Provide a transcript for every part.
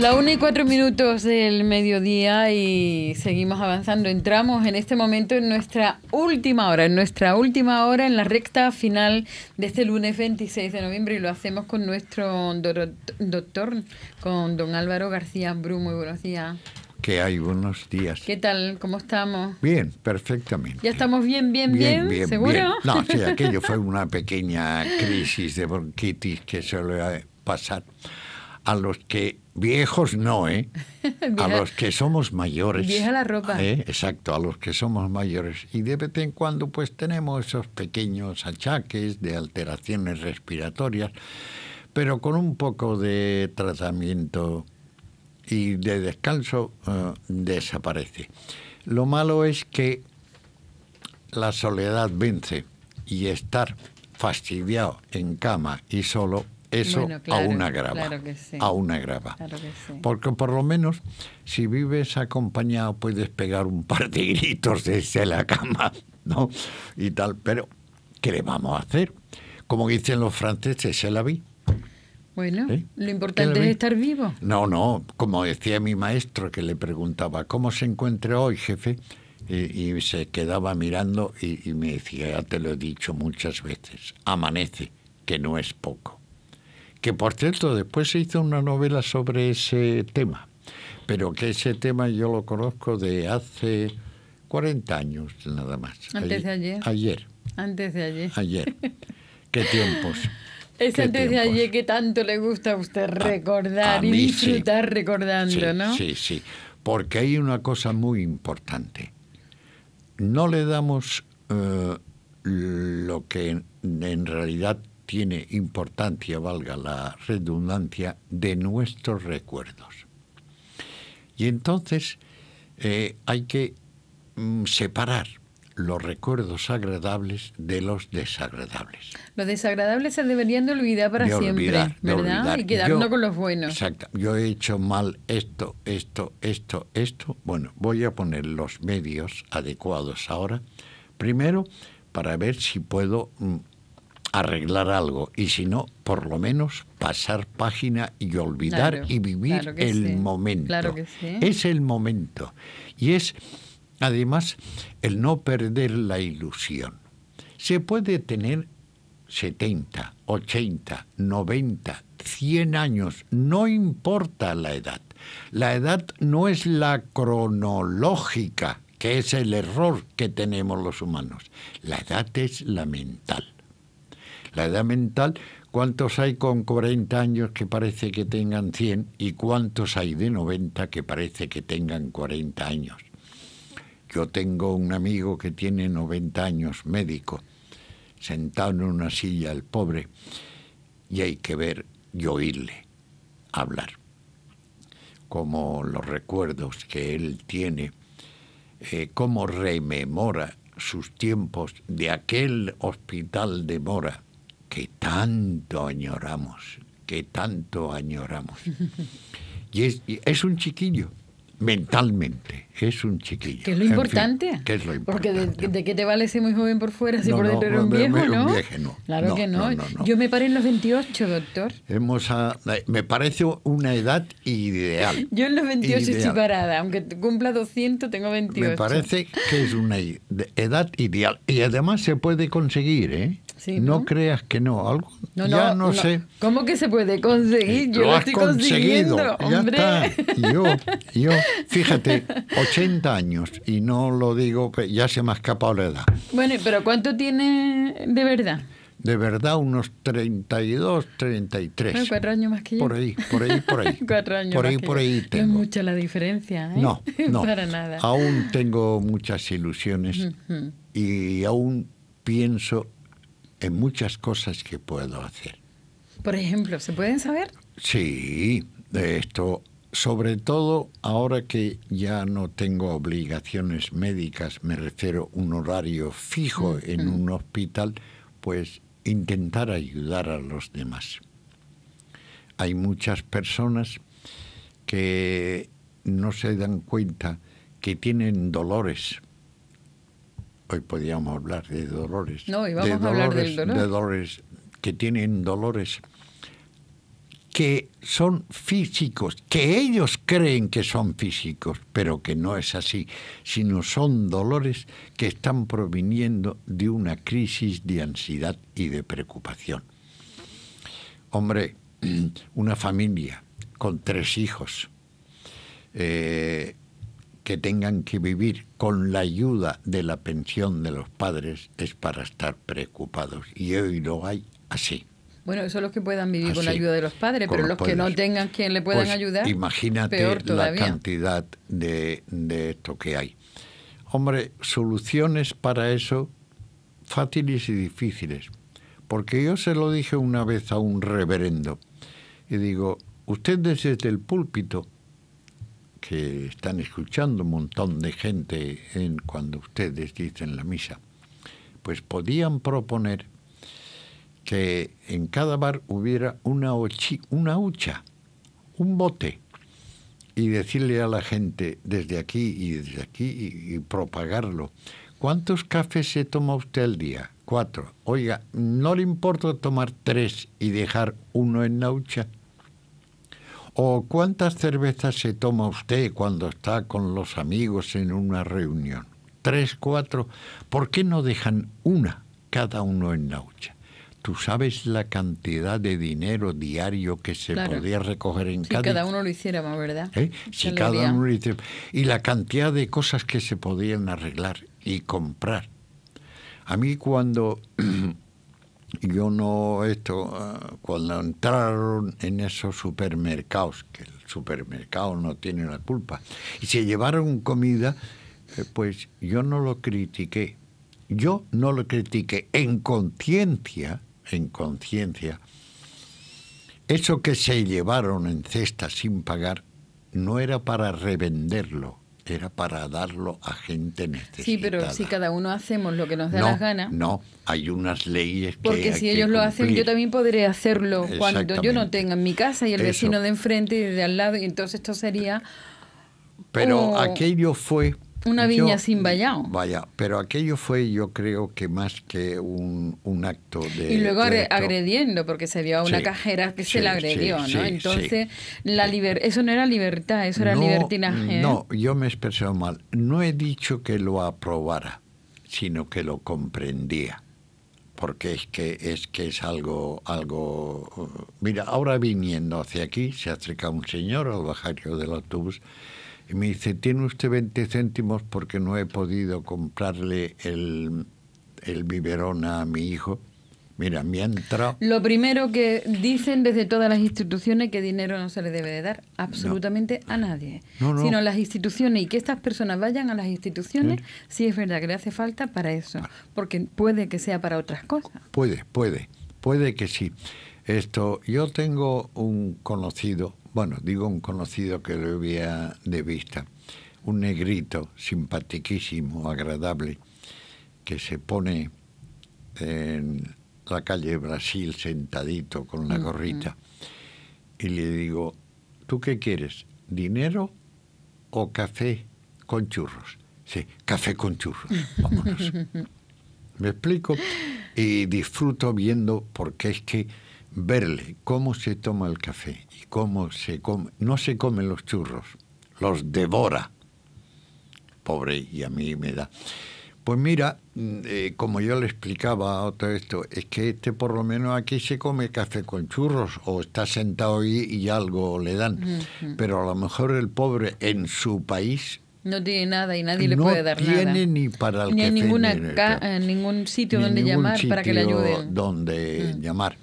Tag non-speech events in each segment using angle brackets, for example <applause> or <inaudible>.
La una y cuatro minutos del mediodía y seguimos avanzando. Entramos en este momento en nuestra última hora, en nuestra última hora, en la recta final de este lunes 26 de noviembre y lo hacemos con nuestro doctor, con don Álvaro García Brum. Muy buenos días. Que hay buenos días. ¿Qué tal? ¿Cómo estamos? Bien, perfectamente. ¿Ya estamos bien, bien, bien? ¿Seguro? No, sí, <laughs> aquello fue una pequeña crisis de bronquitis que suele pasar a los que viejos no, ¿eh? <laughs> a los que somos mayores. Vieja la ropa. ¿Eh? Exacto, a los que somos mayores. Y de vez en cuando pues tenemos esos pequeños achaques de alteraciones respiratorias, pero con un poco de tratamiento y de descanso eh, desaparece. Lo malo es que la soledad vence y estar fastidiado en cama y solo eso aún agrava. Porque por lo menos si vives acompañado puedes pegar un par de gritos desde la cama, ¿no? Y tal, pero ¿qué le vamos a hacer? Como dicen los franceses, se la ¿Eh? vi. Bueno, lo importante es estar vivo. No, no, como decía mi maestro que le preguntaba, ¿cómo se encuentra hoy, jefe? Y, se quedaba mirando y me decía, ya te lo he dicho muchas veces, amanece, que no es poco que por cierto después se hizo una novela sobre ese tema, pero que ese tema yo lo conozco de hace 40 años nada más. Antes de ayer. Ayer. Antes de ayer. Ayer. <laughs> Qué tiempos. Es antes de ayer que tanto le gusta a usted recordar y disfrutar recordando, ¿no? Sí, sí, porque hay una cosa muy importante. No le damos eh, lo que en realidad tiene importancia, valga la redundancia, de nuestros recuerdos. Y entonces eh, hay que mm, separar los recuerdos agradables de los desagradables. Los desagradables se deberían de olvidar para siempre, Y quedarnos con los buenos. Exacto. Yo he hecho mal esto, esto, esto, esto. Bueno, voy a poner los medios adecuados ahora. Primero, para ver si puedo mm, arreglar algo y si no, por lo menos pasar página y olvidar y vivir el momento. Es el momento. Y es, además, el no perder la ilusión. Se puede tener 70, 80, 90, 100 años, no importa la edad. La edad no es la cronológica, que es el error que tenemos los humanos. La edad es la mental la edad mental, ¿cuántos hay con 40 años que parece que tengan 100 y cuántos hay de 90 que parece que tengan 40 años? Yo tengo un amigo que tiene 90 años, médico, sentado en una silla, el pobre, y hay que ver y oírle hablar. Como los recuerdos que él tiene, eh, cómo rememora sus tiempos de aquel hospital de Mora, tanto añoramos, que tanto añoramos. Y es, es un chiquillo, mentalmente, es un chiquillo. Que es lo importante. es lo importante. Porque de, qué te vale ser muy joven por fuera si por dentro eres un viejo, ¿no? no. Claro que no. Yo me paré en los 28, doctor. Hemos me parece una edad ideal. Yo en los 28 estoy parada, aunque cumpla 200 tengo 28. Me parece que es una edad ideal y además se puede conseguir, ¿eh? ¿no? creas que no. Algo, no, ya no, sé. ¿Cómo que se puede conseguir? Eh, yo lo, estoy conseguido. consiguiendo. Hombre. Yo, <laughs> yo, fíjate, 80 años y no lo digo, que ya se me ha escapado la edad. Bueno, pero ¿cuánto tiene de verdad? De verdad, unos 32, 33. cuatro años más que yo. Por ahí, por ahí, por ahí. <laughs> cuatro años por ahí, por ahí No es mucha la diferencia, ¿eh? No, <laughs> no. Para nada. Aún tengo muchas ilusiones y aún pienso en muchas cosas que puedo hacer. Por ejemplo, ¿se pueden saber? Sí, esto, sobre todo ahora que ya no tengo obligaciones médicas, me refiero un horario fijo en un hospital, pues intentar ayudar a los demás. Hay muchas personas que no se dan cuenta que tienen dolores hoy podríamos hablar de dolores. No, a hablar De dolores que tienen dolores que son físicos, que ellos creen que son físicos, pero que no es así, sino son dolores que están proviniendo de una crisis de ansiedad y de preocupación. Hombre, <clears throat> una familia con tres hijos, eh, que tengan que vivir con la ayuda de la pensión de los padres es para estar preocupados. Y hoy lo hay así. Bueno, eso los que puedan vivir con la ayuda de los padres, pero los, que no tengan quien le puedan pues, ayudar. Imagínate la cantidad de, de esto que hay. Hombre, soluciones para eso fáciles y difíciles. Porque yo se lo dije una vez a un reverendo y digo, usted desde el púlpito que están escuchando un montón de gente cuando ustedes dicen la misa, pues podían proponer que en cada bar hubiera una, ochi, una hucha, un bote, y decirle a la gente desde aquí y desde aquí y, y propagarlo. ¿Cuántos cafés se toma usted al día? Cuatro. Oiga, ¿no le importa tomar tres y dejar uno en la hucha? ¿O cuántas cervezas se toma usted cuando está con los amigos en una reunión? Tres, cuatro. ¿Por qué no dejan una cada uno en la hucha? Tú sabes la cantidad de dinero diario que se podía recoger en si cada uno lo hiciera, ¿verdad? ¿Eh? Si cada uno lo hiciera. Y la cantidad de cosas que se podían arreglar y comprar. A mí cuando <clears throat> yo no, esto, ah, cuando entraron en esos supermercados, que el supermercado no tiene la culpa, y se llevaron comida, eh, pues yo no lo critiqué. Yo no lo critiqué. En conciencia, en conciencia, eso que se llevaron en cesta sin pagar no era para revenderlo, era para darlo a gente necesitada. Sí, pero si cada uno hacemos lo que nos da las ganas. No, hay unas leyes que. Porque si ellos lo hacen, yo también podré hacerlo cuando yo no tenga en mi casa y el vecino de enfrente y de al lado, y entonces esto sería. Pero aquello fue una viña sin vallado. Eh, vaya, pero aquello fue yo creo que más que un, un acto de... Y luego agrediendo, porque se vio a una cajera que se la agredió, ¿no? Entonces, la eso no era libertad, eso era libertinaje. ¿eh? No, yo me expresé mal. No he dicho que lo aprobara, sino que lo comprendía. Porque es que es, que es algo, algo... Uh, mira, ahora viniendo hacia aquí, se acerca un señor al bajario del autobús y me dice, ¿tiene usted 20 céntimos porque no he podido comprarle el, el biberón a mi hijo? Mira, me ha entrado... Lo primero que dicen desde todas las instituciones que dinero no se le debe de dar absolutamente a nadie, Sino a sino las instituciones y que estas personas vayan a las instituciones ¿Eh? si es verdad que le hace falta para eso, ah. porque puede que sea para otras cosas. Puede, puede, puede que sí. Esto, yo tengo un conocido bueno, digo un conocido que lo había de vista, un negrito simpaticísimo, agradable, que se pone en la calle Brasil sentadito con una gorrita. Y le digo, ¿tú qué quieres? ¿Dinero o café con churros? Sí, café con churros. Vámonos. <laughs> ¿Me explico? Y disfruto viendo porque es que verle cómo se toma el café y cómo se come, no se comen los churros, los devora. Pobre, y a mí me da. Pues mira, mm, eh, como yo le explicaba a otro esto, es que este por lo menos aquí se come café con churros o está sentado ahí y algo le dan. Pero a lo mejor el pobre en su país no tiene nada y nadie le puede dar nada. No tiene ni para el café, ni ningún sitio donde llamar para que le ayuden. Donde mm. llamar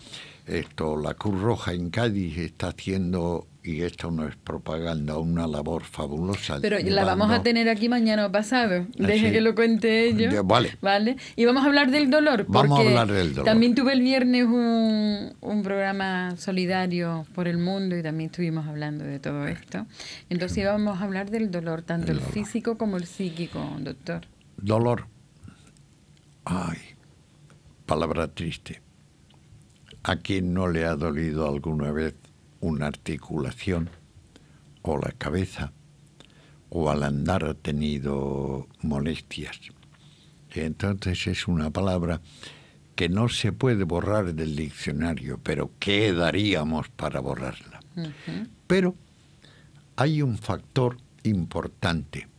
esto, la Cruz Roja en Cádiz está haciendo, y esto no es propaganda, una labor fabulosa. Pero la vamos a tener aquí mañana pasado, ah, deje que lo cuente ellos. Vale. vale. Y vamos a hablar del dolor. vamos a hablar del dolor. También tuve el viernes un, un programa solidario por el mundo y también estuvimos hablando de todo esto. Entonces íbamos a hablar del dolor, tanto el, físico como el psíquico, doctor. Dolor. Ay, palabra triste ¿A quien no le ha dolido alguna vez una articulación o la cabeza o al andar ha tenido molestias? Entonces es una palabra que no se puede borrar del diccionario, pero ¿qué daríamos para borrarla? Pero hay un factor importante.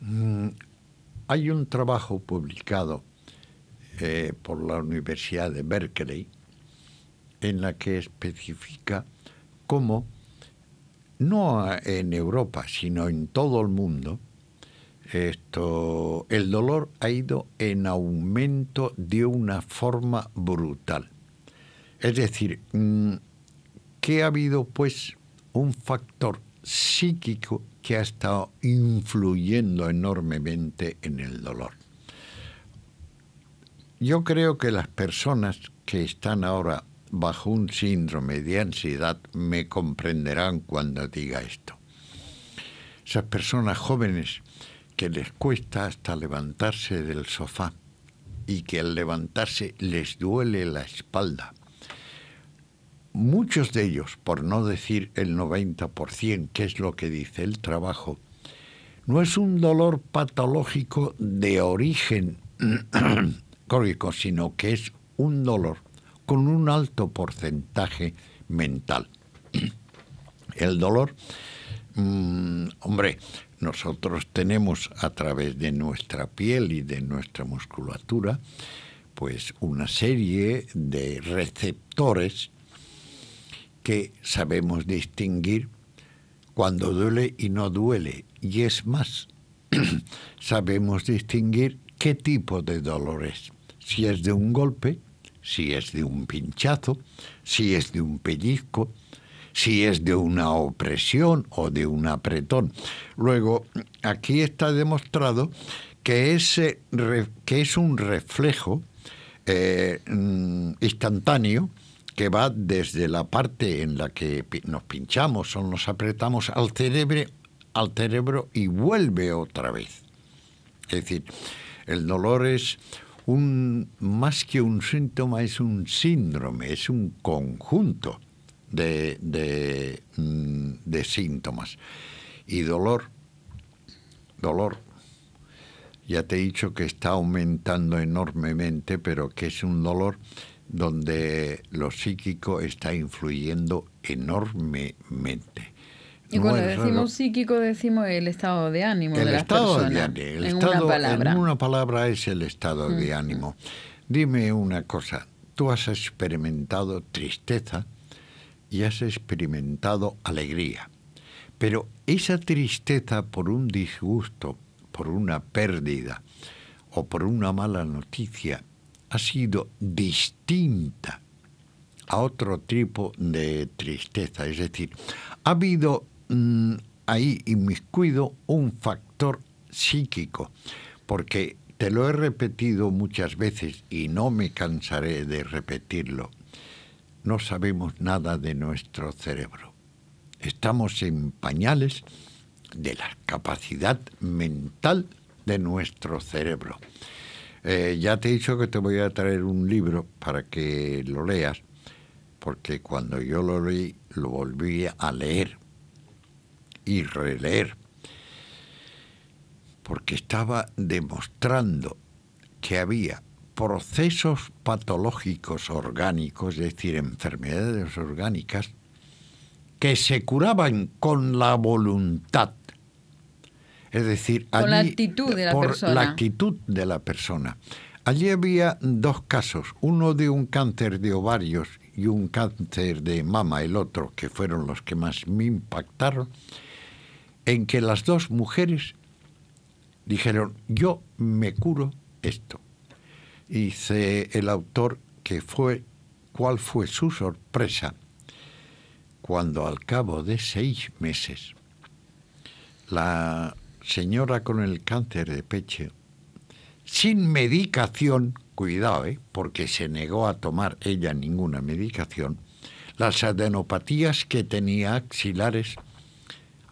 Mm, hay un trabajo publicado eh, por la Universidad de Berkeley en la que especifica cómo, no en Europa, sino en todo el mundo, esto, el dolor ha ido en aumento de una forma brutal. Es decir, mm, que ha habido pues un factor psíquico que ha estado influyendo enormemente en el dolor. Yo creo que las personas que están ahora bajo un síndrome de ansiedad me comprenderán cuando diga esto. Esas personas jóvenes que les cuesta hasta levantarse del sofá y que al levantarse les duele la espalda. Muchos de ellos, por no decir el 90%, que es lo que dice el trabajo, no es un dolor patológico de origen <clears throat> crónico, sino que es un dolor con un alto porcentaje mental. <clears throat> El dolor, mm, hombre, nosotros tenemos a través de nuestra piel y de nuestra musculatura, pues una serie de receptores que sabemos distinguir cuando duele y no duele. Y es más, <clears throat> sabemos distinguir qué tipo de dolor es. Si es de un golpe, si es de un pinchazo, si es de un pellizco, si es de una opresión o de un apretón. Luego, aquí está demostrado que, ese, que es un reflejo eh, mm, instantáneo que va desde la parte en la que nos pinchamos o nos apretamos al cerebro, al cerebro y vuelve otra vez. Es decir, el dolor es un, más que un síntoma, es un síndrome, es un conjunto de, mm, de síntomas. Y dolor, dolor, ya te he dicho que está aumentando enormemente, pero que es un dolor donde lo psíquico está influyendo enormemente. Y cuando decimos psíquico decimos el estado de ánimo de las estado en una palabra. En una palabra es el estado mm. de ánimo. Dime una cosa, tú has experimentado tristeza y has experimentado alegría. Pero esa tristeza por un disgusto, por una pérdida o por una mala noticia ha sido distinta a otro tipo de tristeza. Es decir, ha habido Mm, ahí inmiscuido un factor psíquico, porque te lo he repetido muchas veces y no me cansaré de repetirlo. No sabemos nada de nuestro cerebro. Estamos en pañales de la capacidad mental de nuestro cerebro. Eh, ya te he dicho que te voy a traer un libro para que lo leas, porque cuando yo lo leí lo volví a leer y releer, porque estaba demostrando que había procesos patológicos orgánicos, es decir, enfermedades orgánicas, que se curaban con la voluntad, es decir, la actitud, de la la actitud de la persona. Allí había dos casos, uno de un cáncer de ovarios y un cáncer de mama, el otro, que fueron los que más me impactaron, en que las dos mujeres dijeron, yo me curo esto. Y dice el autor que fue, cuál fue su sorpresa cuando al cabo de seis meses la señora con el cáncer de pecho, sin medicación, cuidado, ¿eh? porque se negó a tomar ella ninguna medicación, las adenopatías que tenía axilares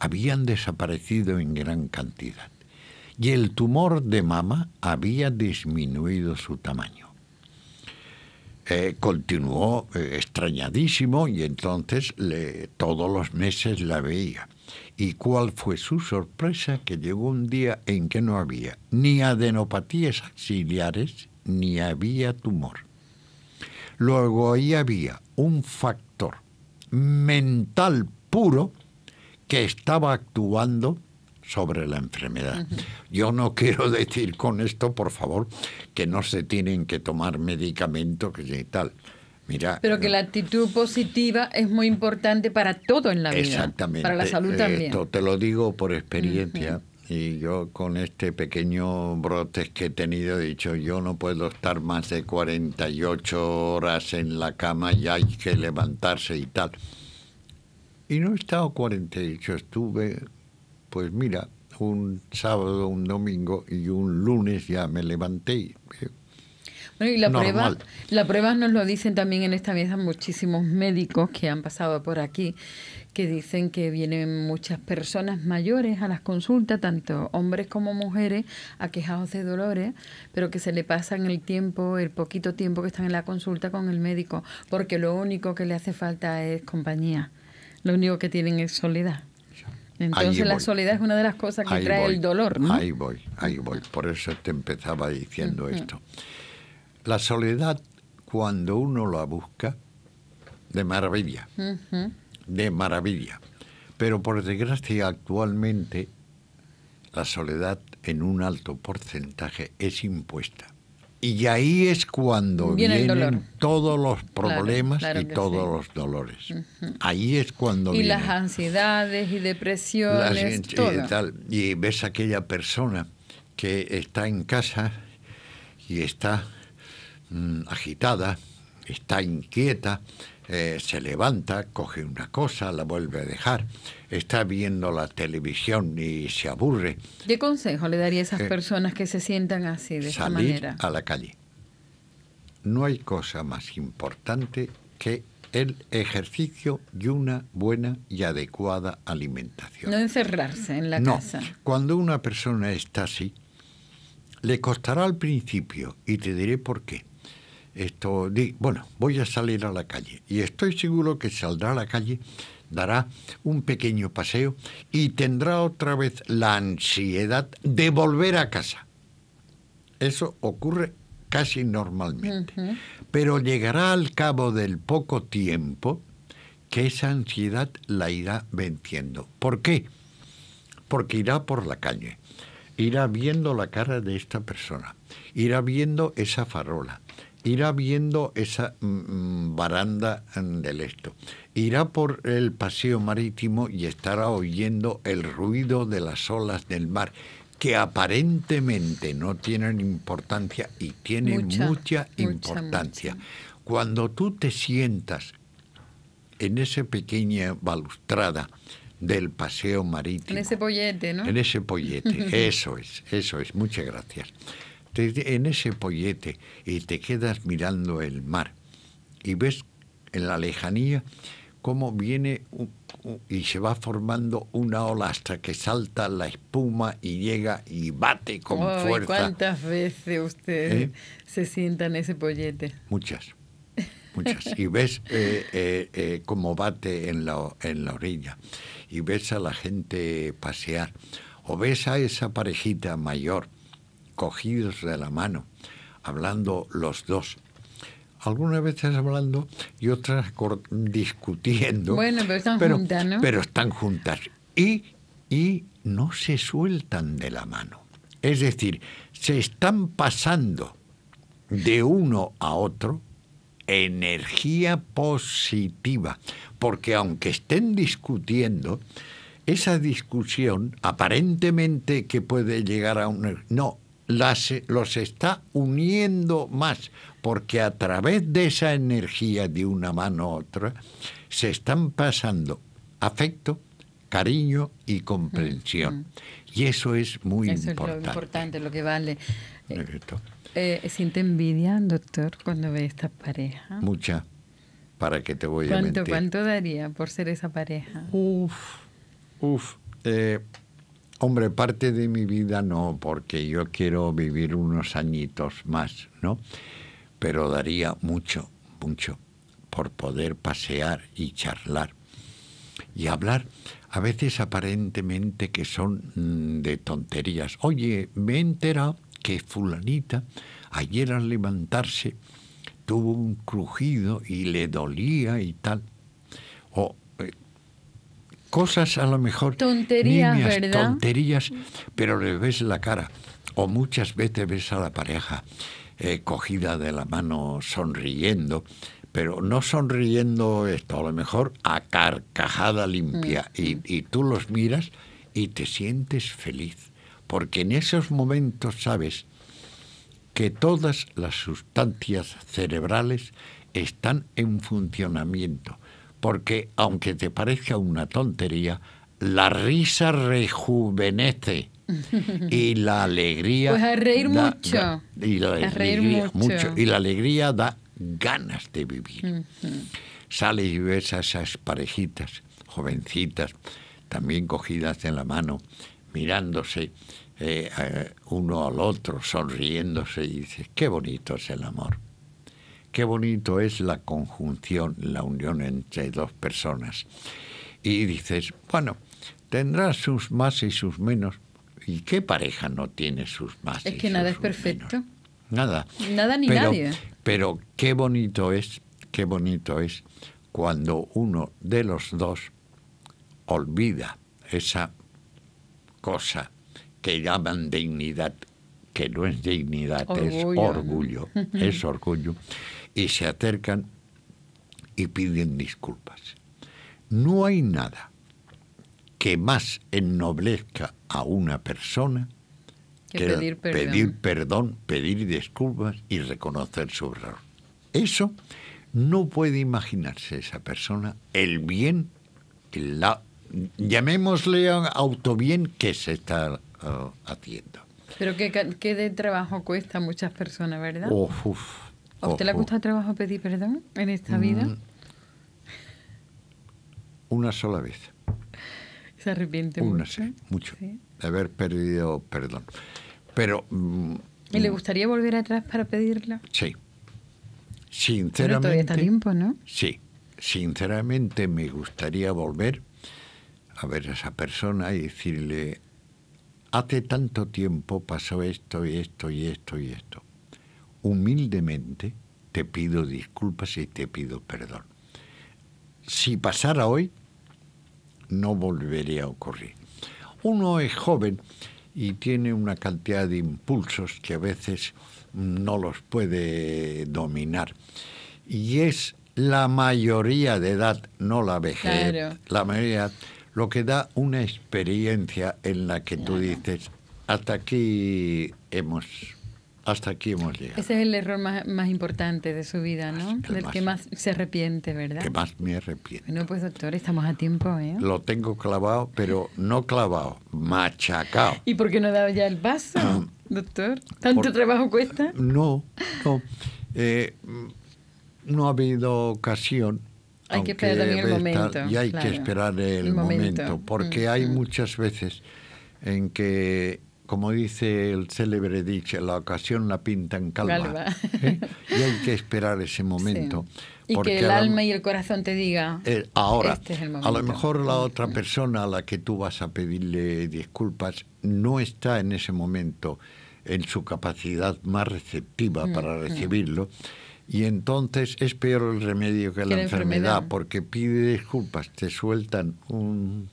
habían desaparecido en gran cantidad y el tumor de mama había disminuido su tamaño. Eh, continuó eh, extrañadísimo y entonces le, todos los meses la veía. ¿Y cuál fue su sorpresa? Que llegó un día en que no había ni adenopatías axilares ni había tumor. Luego ahí había un factor mental puro que estaba actuando sobre la enfermedad. Yo no quiero decir con esto, por favor, que no se tienen que tomar medicamentos y tal. Mira, Pero que eh, la actitud positiva es muy importante para todo en la vida. Exactamente. Para la salud eh, también. Esto te lo digo por experiencia. Y yo con este pequeño brote que he tenido he dicho, yo no puedo estar más de 48 horas en la cama y hay que levantarse y tal. Y no he estado 48, estuve, pues mira, un sábado, un domingo y un lunes ya me levanté. Eh, bueno, y la prueba, la prueba nos lo dicen también en esta mesa muchísimos médicos que han pasado por aquí, que dicen que vienen muchas personas mayores a las consultas, tanto hombres como mujeres, aquejados de dolores, pero que se le pasan el tiempo, el poquito tiempo que están en la consulta con el médico, porque lo único que le hace falta es compañía lo único que tienen es soledad. Entonces la soledad es una de las cosas que trae el dolor. ¿no? Ahí voy, ahí voy. Por eso te empezaba diciendo esto. La soledad, cuando uno la busca, de maravilla. De maravilla. Pero por desgracia actualmente la soledad en un alto porcentaje es impuesta. Y ahí es cuando vienen todos los problemas y todos los dolores. Ahí es cuando y las ansiedades y depresiones. todo. Y, tal. y ves aquella persona que está en casa y está mm, agitada, está inquieta, eh, se levanta, coge una cosa, la vuelve a dejar, está viendo la televisión y se aburre. ¿Qué consejo le daría a esas eh, personas que se sientan así, de esa manera? A la calle. No hay cosa más importante que el ejercicio y una buena y adecuada alimentación. No encerrarse en la no. casa. Cuando una persona está así, le costará al principio y te diré por qué esto, di, bueno, voy a salir a la calle y estoy seguro que saldrá a la calle, dará un pequeño paseo y tendrá otra vez la ansiedad de volver a casa. Eso ocurre casi normalmente. Pero llegará al cabo del poco tiempo que esa ansiedad la irá venciendo. ¿Por qué? Porque irá por la calle, irá viendo la cara de esta persona, irá viendo esa farola, irá viendo esa mm, mm, baranda mm, del esto. Irá por el paseo marítimo y estará oyendo el ruido de las olas del mar, que aparentemente no tienen importancia y tienen mucha, importancia. Cuando tú te sientas en esa pequeña balustrada del paseo marítimo. En ese pollete, ¿no? En ese pollete, <laughs> eso es, eso es, muchas gracias te, en ese pollete y te quedas mirando el mar y ves en la lejanía cómo viene y se va formando una ola hasta que salta la espuma y llega y bate con fuerza. ¿Cuántas veces usted ¿Eh? se sienta en ese pollete? Muchas, <laughs> muchas. y ves como eh, eh, cómo bate en la, en la orilla y ves a la gente pasear o ves a esa parejita mayor cogidos de la mano, hablando los dos algunas veces hablando y otras discutiendo. pero están juntas, ¿no? Pero están juntas. Y, y no se sueltan de la mano. Es decir, se están pasando de uno a otro energía positiva. Porque aunque estén discutiendo, esa discusión aparentemente que puede llegar a un... No, los está uniendo más, porque a través de esa energía de una mano a otra, se están pasando afecto, cariño y comprensión. Y eso es muy importante. Eso es lo importante, lo que vale. Eh, eh, ¿Siente envidia, doctor, cuando ve esta pareja Mucha. ¿Para que te voy a ¿Cuánto daría por ser esa pareja? Uf, uf. Eh, Hombre, parte de mi vida no, porque yo quiero vivir unos añitos más, ¿no? Pero daría mucho, mucho por poder pasear y charlar y hablar a veces aparentemente que son mm, de tonterías. Oye, me he enterado que fulanita ayer al levantarse tuvo un crujido y le dolía y tal. O eh, cosas a lo mejor tonterías, ¿verdad? tonterías, pero le ves la cara. O muchas veces ves a la pareja eh, cogida de la mano sonriendo, pero no sonriendo esto, a lo mejor a carcajada limpia. Mm. y tú los miras y te sientes feliz, porque en esos momentos sabes que todas las sustancias cerebrales están en funcionamiento porque aunque te parezca una tontería, la risa rejuvenece y la alegría pues a reír da, mucho y la alegría, da ganas de vivir sales y ves a esas parejitas jovencitas también cogidas en la mano mirándose eh, eh, uno al otro sonriéndose y dices qué bonito es el amor qué bonito es la conjunción, la unión entre dos personas. Y dices, bueno, tendrá sus más y sus menos. ¿Y qué pareja no tiene sus más? Es que nada es perfecto. Nada. Nada ni nadie. Pero qué bonito es, qué bonito es cuando uno de los dos olvida esa cosa que llaman dignidad, que no es dignidad, es orgullo, es <laughs> orgullo, y se acercan y piden disculpas. No hay nada que más ennoblezca a una persona que, pedir, perdón. pedir disculpas y reconocer su error. Eso no puede imaginarse esa persona el bien, la, llamémosle autobien que se está uh, haciendo. Pero que, que, de trabajo cuesta a muchas personas, ¿verdad? ¿A usted le ha costado trabajo pedir perdón en esta mm. vida? Una sola vez. ¿Se arrepiente mucho? Sí, mucho. De haber perdido perdón. Pero... ¿Y le mm, gustaría volver atrás para pedirla? Sí. Sinceramente... Pero todavía está tiempo, ¿no? Sí. Sinceramente me gustaría volver a ver a esa persona y decirle, hace tanto tiempo pasó esto y esto y esto y esto humildemente te pido disculpas y te pido perdón. Si pasara hoy, no volvería a ocurrir. Uno es joven y tiene una cantidad de impulsos que a veces no los puede dominar. Y es la mayoría de edad, no la vejez, la mayoría, lo que da una experiencia en la que tú dices, hasta aquí hemos hasta aquí hemos llegado. Ese es el error más, importante de su vida, ¿no? El Del que más se arrepiente, ¿verdad? Que más me arrepiente. No, pues doctor, estamos a tiempo, ¿eh? Lo tengo clavado, pero no clavado, machacado. ¿Y por qué no dado ya el paso, <clears throat> doctor? ¿Tanto trabajo cuesta? No, no. Eh, no ha habido ocasión. Hay que esperar también el momento. Y hay que esperar el, momento, porque hay muchas veces en que como dice el célebre dicho, la ocasión la pinta en calma. ¿Eh? <laughs> Y hay que esperar ese momento. porque Y el alma y el corazón te diga. Eh, ahora, este a lo mejor la otra persona a la que tú vas a pedirle disculpas no está en ese momento en su capacidad más receptiva mm, para mm. recibirlo. Y entonces es peor el remedio que, la, enfermedad, porque pide disculpas, te sueltan un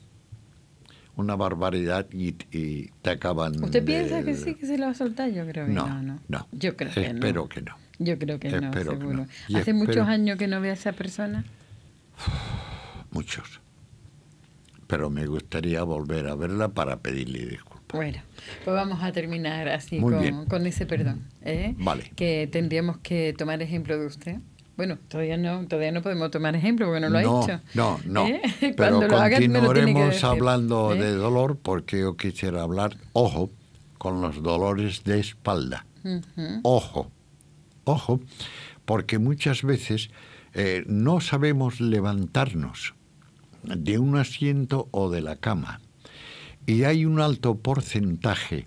una barbaridad y, te acaban. ¿Usted piensa que sí, que se lo va a soltar? Yo creo que no. No, no. Yo creo que Espero no. que no. Yo creo que no, seguro. ¿Hace muchos años que no veo a esa persona? <sighs> Muchos. Pero me gustaría volver a verla para pedirle disculpas. Bueno, pues vamos a terminar así con, ese perdón. ¿eh? Vale. Que tendríamos que tomar ejemplo de usted. Bueno, todavía no, todavía no podemos tomar ejemplo porque no lo ha dicho. No, no. ¿Eh? Pero <laughs> continuaremos hablando ¿Eh? de dolor porque yo quisiera hablar, ojo, con los dolores de espalda. Ojo, ojo, porque muchas veces eh, no sabemos levantarnos de un asiento o de la cama. Y hay un alto porcentaje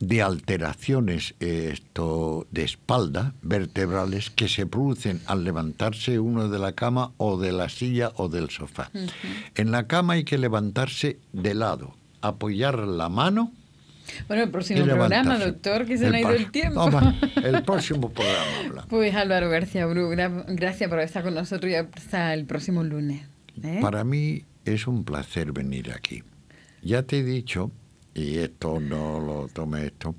de alteraciones eh, esto, de espalda vertebrales que se producen al levantarse uno de la cama o de la silla o del sofá. En la cama hay que levantarse de lado, apoyar la mano. Bueno, el próximo programa, doctor, que se ha ido el tiempo. <laughs> el próximo programa. Pues Álvaro García Bru, gracias por estar con nosotros y hasta el próximo lunes. ¿eh? Para mí es un placer venir aquí. Ya te he dicho y esto no lo tome esto,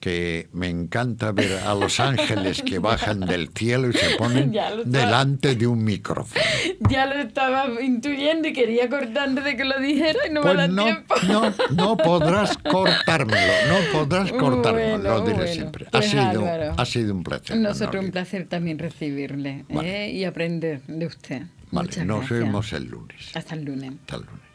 que me encanta ver a los ángeles que bajan del cielo y se ponen delante de un micrófono. Ya lo estaba intuyendo y quería cortarte de que lo dijera y no me pues da tiempo. No, no podrás cortármelo, no podrás cortármelo, lo diré siempre. Pues ha, sido, ha sido un placer. Nosotros un placer también recibirle ¿eh? y aprender de usted. nos vemos el lunes. Hasta el lunes. Hasta el lunes.